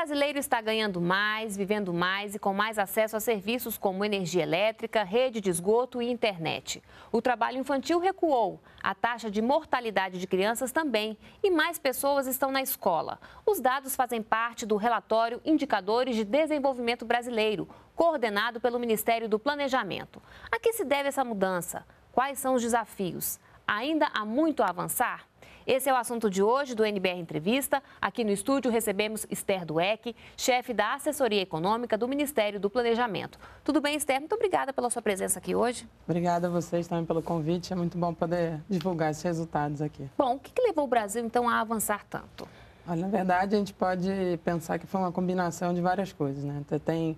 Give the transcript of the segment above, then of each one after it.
brasileiro está ganhando mais, vivendo mais e com mais acesso a serviços como energia elétrica, rede de esgoto e internet. O trabalho infantil recuou, a taxa de mortalidade de crianças também e mais pessoas estão na escola. Os dados fazem parte do relatório Indicadores de Desenvolvimento Brasileiro, coordenado pelo Ministério do Planejamento. A que se deve essa mudança? Quais são os desafios? Ainda há muito a avançar? Esse é o assunto de hoje do NBR Entrevista. Aqui no estúdio recebemos Esther Dueck, chefe da assessoria econômica do Ministério do Planejamento. Tudo bem, Esther? Muito obrigada pela sua presença aqui hoje. Obrigada a vocês também pelo convite. É muito bom poder divulgar esses resultados aqui. Bom, o que, que levou o Brasil então a avançar tanto? Olha, na verdade, a gente pode pensar que foi uma combinação de várias coisas, né? Tem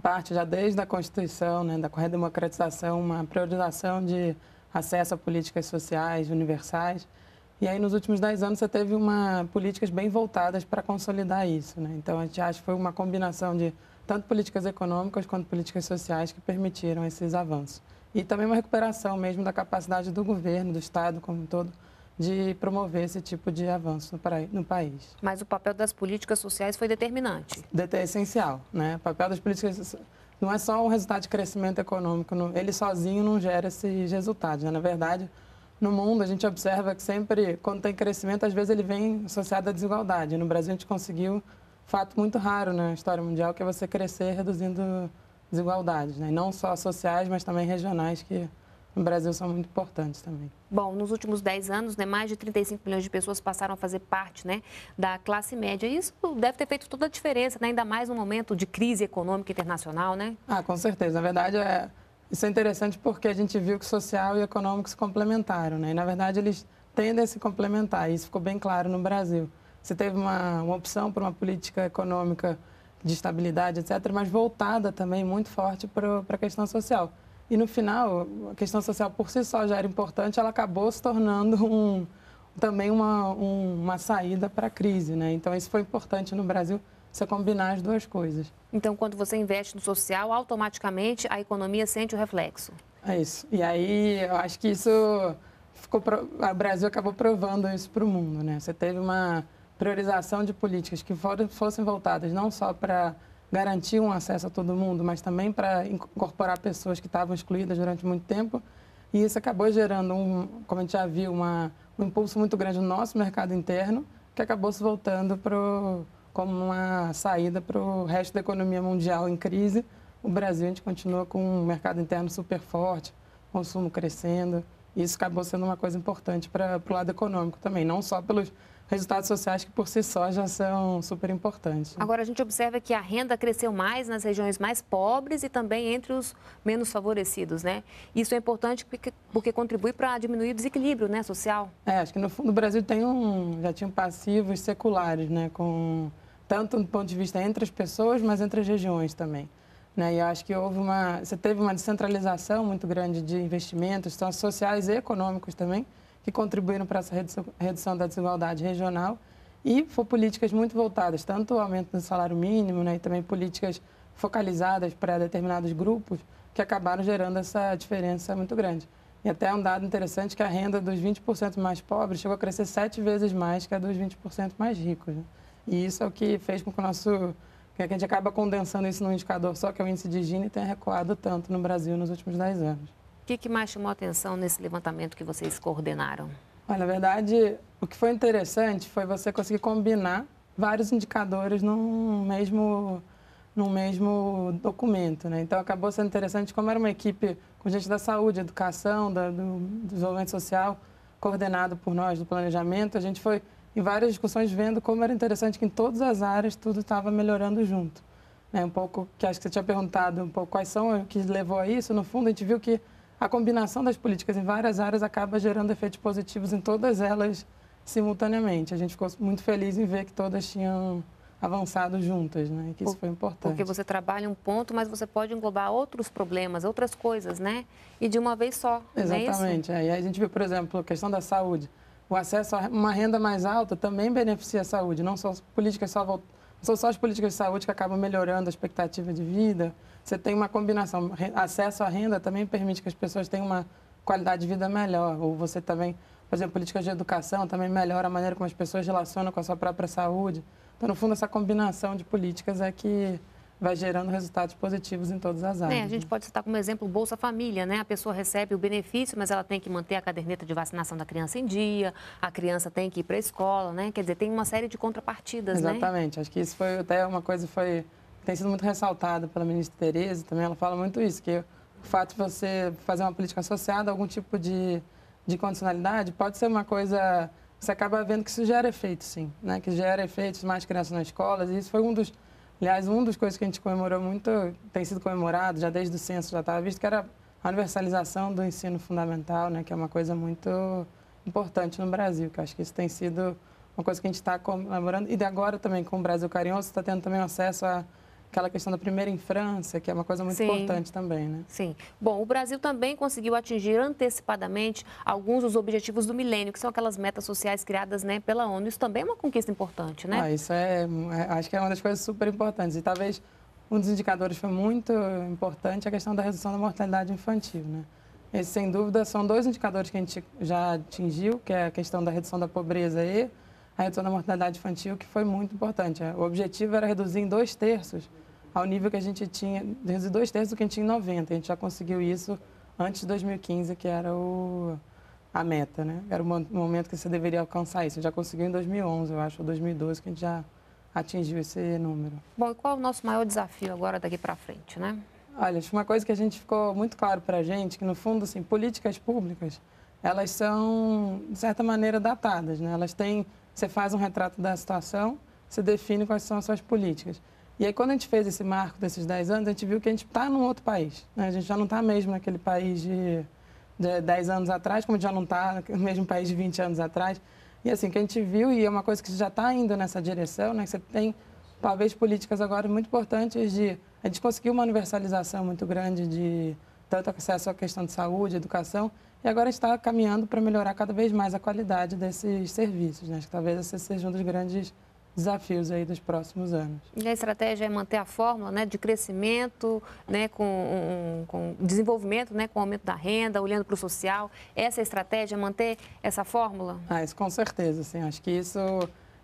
parte já desde a Constituição, né, da correta democratização, uma priorização de acesso a políticas sociais universais. E aí, nos últimos 10 anos, você teve uma, políticas bem voltadas para consolidar isso. Né? Então, a gente acha que foi uma combinação de tanto políticas econômicas quanto políticas sociais que permitiram esses avanços. E também uma recuperação mesmo da capacidade do governo, do Estado como um todo, de promover esse tipo de avanço no país. Mas o papel das políticas sociais foi determinante? É essencial. Né? O papel das políticas não é só um resultado de crescimento econômico, ele sozinho não gera esses resultados. Né? Na verdade, no mundo a gente observa que sempre, quando tem crescimento, às vezes ele vem associado à desigualdade. No Brasil a gente conseguiu fato muito raro na história mundial, que é você crescer reduzindo desigualdades, né? não só sociais, mas também regionais, que no Brasil são muito importantes também. Bom, nos últimos 10 anos, né, mais de 35 milhões de pessoas passaram a fazer parte né, da classe média. Isso deve ter feito toda a diferença, né? ainda mais no momento de crise econômica internacional, né? Ah, com certeza. Na verdade, é isso é interessante porque a gente viu que social e econômico se complementaram, né? E, na verdade, eles tendem a se complementar, e isso ficou bem claro no Brasil. Você teve uma, uma opção para uma política econômica de estabilidade, etc., mas voltada também muito forte para a questão social. E no final, a questão social por si só já era importante, ela acabou se tornando um, também uma, um, uma saída para a crise. Né? Então, isso foi importante no Brasil, você combinar as duas coisas. Então, quando você investe no social, automaticamente a economia sente o reflexo. É isso. E aí, eu acho que isso ficou. O Brasil acabou provando isso para o mundo, né? Você teve uma priorização de políticas que foram, fossem voltadas não só para garantir um acesso a todo mundo, mas também para incorporar pessoas que estavam excluídas durante muito tempo. E isso acabou gerando, um, como a gente já viu, uma, um impulso muito grande no nosso mercado interno, que acabou se voltando para o como uma saída para o resto da economia mundial em crise. O Brasil, a gente continua com um mercado interno super forte, consumo crescendo. isso acabou sendo uma coisa importante para o lado econômico também, não só pelos resultados sociais que por si só já são super importantes. Agora a gente observa que a renda cresceu mais nas regiões mais pobres e também entre os menos favorecidos, né? Isso é importante porque, porque contribui para diminuir o desequilíbrio, né, social. É, acho que no fundo o Brasil tem um já tinha passivos seculares, né, com tanto do ponto de vista entre as pessoas, mas entre as regiões também. Né? E eu acho que houve uma, você teve uma descentralização muito grande de investimentos, tanto sociais e econômicos também, que contribuíram para essa redução, da desigualdade regional. E foram políticas muito voltadas, tanto o aumento do salário mínimo, né, e também políticas focalizadas para determinados grupos, que acabaram gerando essa diferença muito grande. E até um dado interessante que a renda dos 20% mais pobres chegou a crescer sete vezes mais que a dos 20% mais ricos. Né? E isso é o que fez com que o nosso que a gente acaba condensando isso num indicador só, que é o índice de Gini, tenha recuado tanto no Brasil nos últimos 10 anos. O que, que mais chamou a atenção nesse levantamento que vocês coordenaram? Olha, na verdade, o que foi interessante foi você conseguir combinar vários indicadores num mesmo, num mesmo documento. Né? Então, acabou sendo interessante, como era uma equipe com gente da saúde, educação, da, do desenvolvimento social, coordenado por nós, do planejamento, a gente foi em várias discussões vendo como era interessante que em todas as áreas tudo estava melhorando junto. Né? Um pouco, que acho que você tinha perguntado um pouco quais são o que levou a isso, no fundo a gente viu que a combinação das políticas em várias áreas acaba gerando efeitos positivos em todas elas simultaneamente. A gente ficou muito feliz em ver que todas tinham avançado juntas, né? Que isso foi importante. Porque você trabalha um ponto, mas você pode englobar outros problemas, outras coisas, né? E de uma vez só. É Exatamente. É, é e aí a gente viu, por exemplo, a questão da saúde o acesso a uma renda mais alta também beneficia a saúde, não são políticas só não são só as políticas de saúde que acabam melhorando a expectativa de vida. Você tem uma combinação. Acesso à renda também permite que as pessoas tenham uma qualidade de vida melhor. Ou você também, por exemplo, políticas de educação também melhora a maneira como as pessoas relacionam com a sua própria saúde. Então, no fundo, essa combinação de políticas é que vai gerando resultados positivos em todas as áreas. É, a gente né? pode citar como exemplo o Bolsa Família, né? A pessoa recebe o benefício, mas ela tem que manter a caderneta de vacinação da criança em dia, a criança tem que ir para a escola, né? Quer dizer, tem uma série de contrapartidas, né? Exatamente. Né? Acho que isso foi até uma coisa que foi, tem sido muito ressaltada pela ministra Tereza também, ela fala muito isso, que o fato de você fazer uma política associada a algum tipo de, de condicionalidade pode ser uma coisa... Você acaba vendo que isso gera efeitos, sim, né? Que gera efeitos, mais crianças nas escolas, e isso foi um dos Aliás, uma das coisas que a gente comemorou muito, tem sido comemorado já desde o censo, já estava visto, que era a universalização do ensino fundamental, né, que é uma coisa muito importante no Brasil, que acho que isso tem sido uma coisa que a gente está comemorando. E de agora também, com o Brasil Carinhoso, está tendo também acesso a aquela questão da primeira infância, que é uma coisa muito Sim. importante também, né? Sim. Bom, o Brasil também conseguiu atingir antecipadamente alguns dos objetivos do milênio, que são aquelas metas sociais criadas né, pela ONU. Isso também é uma conquista importante, né? Ah, isso é, é acho que é uma das coisas super importantes. E talvez um dos indicadores foi muito importante a questão da redução da mortalidade infantil, né? Esse, sem dúvida, são dois indicadores que a gente já atingiu, que é a questão da redução da pobreza e redução da mortalidade infantil, que foi muito importante. O objetivo era reduzir em dois terços ao nível que a gente tinha, reduzir dois terços do que a gente tinha em 90. A gente já conseguiu isso antes de 2015, que era o, a meta, né? Era o momento que você deveria alcançar isso. A gente já conseguiu em 2011, eu acho, ou 2012, que a gente já atingiu esse número. Bom, e qual é o nosso maior desafio agora daqui para frente, né? Olha, acho uma coisa que a gente ficou muito claro para a gente, que no fundo, assim, políticas públicas, elas são, de certa maneira, datadas, né? Elas têm você faz um retrato da situação, você define quais são as suas políticas. E aí, quando a gente fez esse marco desses 10 anos, a gente viu que a gente está num outro país. Né? A gente já não está mesmo naquele país de, de 10 anos atrás, como a gente já não está no mesmo país de 20 anos atrás. E assim, que a gente viu, e é uma coisa que já está indo nessa direção, né? que você tem, talvez, políticas agora muito importantes de... A gente conseguiu uma universalização muito grande de tanto acesso à questão de saúde, educação, e agora está caminhando para melhorar cada vez mais a qualidade desses serviços. Né? Acho que talvez esse seja um dos grandes desafios aí dos próximos anos. E a estratégia é manter a fórmula né, de crescimento, né, com, um, com desenvolvimento, né, com aumento da renda, olhando para o social. Essa é estratégia é manter essa fórmula? Ah, isso com certeza, sim. Acho que isso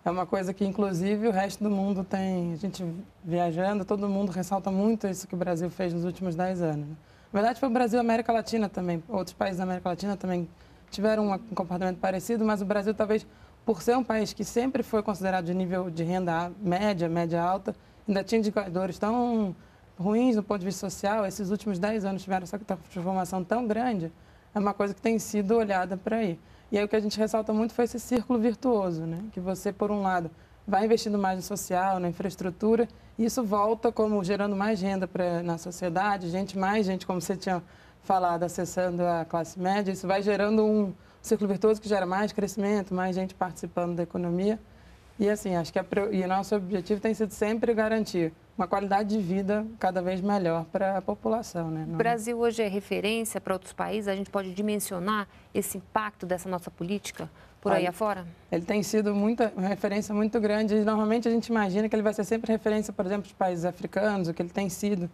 é uma coisa que, inclusive, o resto do mundo tem. A gente viajando, todo mundo ressalta muito isso que o Brasil fez nos últimos 10 anos. Né? Na verdade, foi o Brasil e a América Latina também. Outros países da América Latina também tiveram um comportamento parecido, mas o Brasil, talvez, por ser um país que sempre foi considerado de nível de renda média, média alta, ainda tinha indicadores tão ruins do ponto de vista social. Esses últimos 10 anos tiveram essa transformação tão grande, é uma coisa que tem sido olhada para aí. E aí o que a gente ressalta muito foi esse círculo virtuoso, né? que você, por um lado, vai investindo mais no social, na infraestrutura, e isso volta como gerando mais renda pra, na sociedade, gente, mais gente, como você tinha falado, acessando a classe média, isso vai gerando um ciclo virtuoso que gera mais crescimento, mais gente participando da economia. E assim, acho que a, e nosso objetivo tem sido sempre garantir uma qualidade de vida cada vez melhor para a população. Né? O é? Brasil hoje é referência para outros países? A gente pode dimensionar esse impacto dessa nossa política? por aí, aí afora? Ele tem sido muita uma referência muito grande. Normalmente a gente imagina que ele vai ser sempre referência, por exemplo, dos países africanos, o que ele tem sido.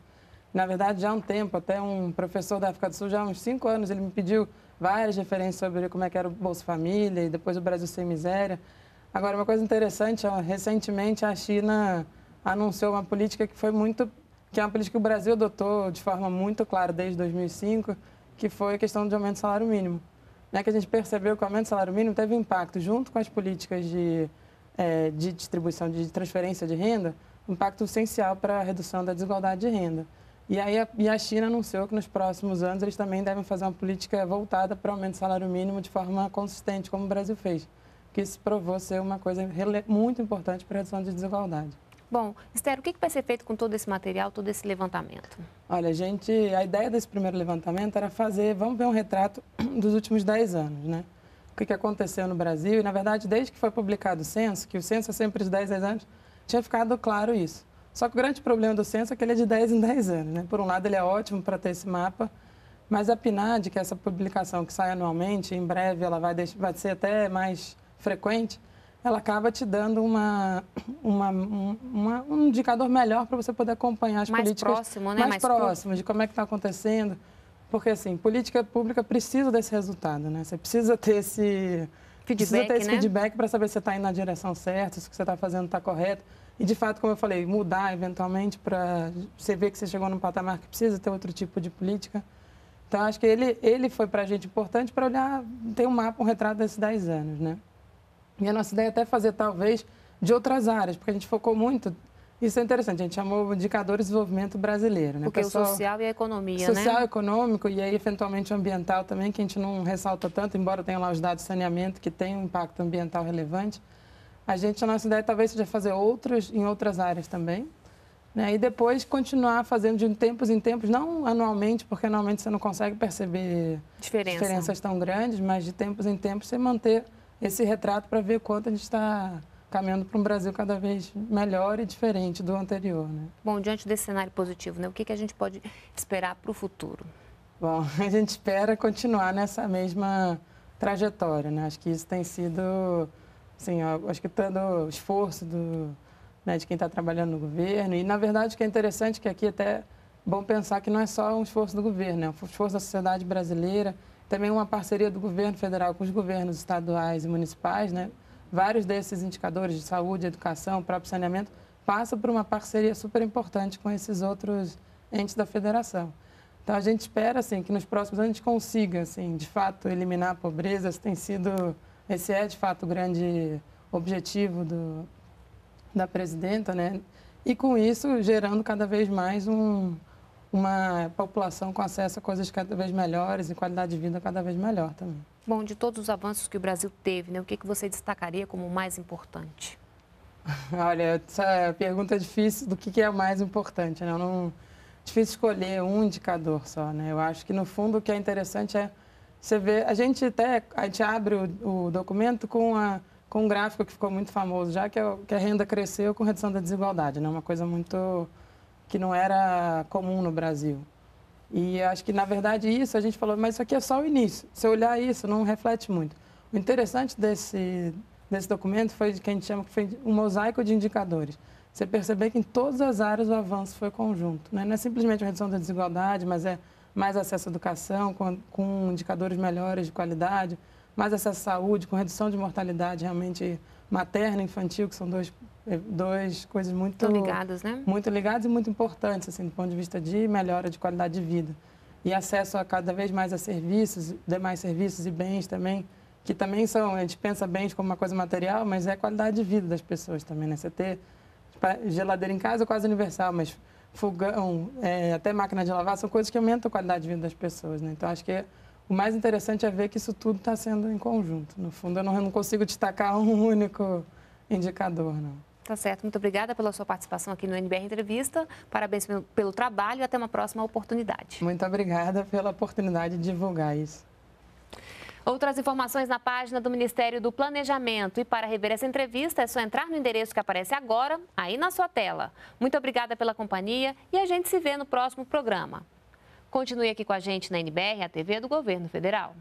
Na verdade, já há um tempo, até um professor da África do Sul, já há uns cinco anos, ele me pediu várias referências sobre como é que era o Bolsa Família e depois o Brasil Sem Miséria. Agora, uma coisa interessante, recentemente a China anunciou uma política que foi muito que é uma política que o Brasil adotou de forma muito clara desde 2005, que foi a questão de aumento do salário mínimo né, que a gente percebeu que o aumento do salário mínimo teve impacto, junto com as políticas de, é, de distribuição, de transferência de renda, impacto essencial para a redução da desigualdade de renda. E aí a, e a China anunciou que nos próximos anos eles também devem fazer uma política voltada para o aumento do salário mínimo de forma consistente, como o Brasil fez, que isso provou ser uma coisa muito importante para a redução de desigualdade. Bom, Esther, o que vai ser feito com todo esse material, todo esse levantamento? Olha, a gente, a ideia desse primeiro levantamento era fazer, vamos ver um retrato dos últimos 10 anos, né? O que, aconteceu no Brasil, e na verdade, desde que foi publicado o censo, que o censo é sempre de 10 a 10 anos, tinha ficado claro isso. Só que o grande problema do censo é que ele é de 10 em 10 anos, né? Por um lado, ele é ótimo para ter esse mapa, mas a PNAD, que é essa publicação que sai anualmente, em breve ela vai, deixar, vai ser até mais frequente, ela acaba te dando uma, uma, uma um indicador melhor para você poder acompanhar as mais políticas. Próximo, né? Mais, mais próximo, de como é que está acontecendo. Porque, assim, política pública precisa desse resultado, né? Você precisa ter esse feedback, precisa ter né? feedback para saber se você está indo na direção certa, se o que você está fazendo está correto. E, de fato, como eu falei, mudar eventualmente para você ver que você chegou num patamar que precisa ter outro tipo de política. Então, acho que ele, ele foi para a gente importante para olhar, ter um mapa, um retrato desses 10 anos, né? E a nossa ideia é até fazer, talvez, de outras áreas, porque a gente focou muito. Isso é interessante, a gente chamou Indicadores de Desenvolvimento Brasileiro. Né? Porque Pessoal, o social e a economia, social, né? Social, econômico e aí, eventualmente, ambiental também, que a gente não ressalta tanto, embora tenha lá os dados de saneamento, que tem um impacto ambiental relevante. A gente, a nossa ideia talvez seja fazer outros em outras áreas também, né? E depois continuar fazendo de tempos em tempos, não anualmente, porque anualmente você não consegue perceber Diferença. diferenças tão grandes, mas de tempos em tempos você manter esse retrato para ver quanto a gente está caminhando para um Brasil cada vez melhor e diferente do anterior. Né? Bom, diante desse cenário positivo, né, o que, que a gente pode esperar para o futuro? Bom, a gente espera continuar nessa mesma trajetória. Né? Acho que isso tem sido, assim, acho que todo o esforço do, né, de quem está trabalhando no governo. E, na verdade, o que é interessante é que aqui é até bom pensar que não é só um esforço do governo, né? é um esforço da sociedade brasileira, também uma parceria do governo federal com os governos estaduais e municipais, né? Vários desses indicadores de saúde, educação, próprio saneamento, passa por uma parceria super importante com esses outros entes da federação. Então a gente espera assim que nos próximos anos a gente consiga assim, de fato eliminar a pobreza, esse tem sido esse é de fato o grande objetivo do, da presidenta, né? E com isso gerando cada vez mais um uma população com acesso a coisas cada vez melhores e qualidade de vida cada vez melhor também. Bom, de todos os avanços que o Brasil teve, né, o que, que você destacaria como mais importante? Olha, essa pergunta é difícil do que, que é o mais importante, né? Eu não, difícil escolher um indicador só, né? Eu acho que, no fundo, o que é interessante é você ver... A gente até a gente abre o, o documento com, a, com um gráfico que ficou muito famoso já, que, é, que a renda cresceu com redução da desigualdade, né? Uma coisa muito que não era comum no Brasil. E acho que, na verdade, isso a gente falou, mas isso aqui é só o início. Se olhar isso, não reflete muito. O interessante desse, desse documento foi de que a gente chama que foi um mosaico de indicadores. Você perceber que em todas as áreas o avanço foi conjunto. Né? Não é simplesmente a redução da desigualdade, mas é mais acesso à educação, com, com indicadores melhores de qualidade, mais acesso à saúde, com redução de mortalidade realmente materna e infantil, que são dois é, dois coisas muito ligadas, né? Muito ligadas e muito importantes, assim, do ponto de vista de melhora de qualidade de vida. E acesso a cada vez mais a serviços, demais serviços e bens também, que também são, a gente pensa bens como uma coisa material, mas é qualidade de vida das pessoas também, né? Você ter geladeira em casa é quase universal, mas fogão, é, até máquina de lavar, são coisas que aumentam a qualidade de vida das pessoas, né? Então, acho que é, o mais interessante é ver que isso tudo está sendo em conjunto. No fundo, eu não, eu não consigo destacar um único indicador, não. Tá certo. Muito obrigada pela sua participação aqui no NBR Entrevista. Parabéns pelo trabalho e até uma próxima oportunidade. Muito obrigada pela oportunidade de divulgar isso. Outras informações na página do Ministério do Planejamento. E para rever essa entrevista, é só entrar no endereço que aparece agora, aí na sua tela. Muito obrigada pela companhia e a gente se vê no próximo programa. Continue aqui com a gente na NBR, a TV do Governo Federal.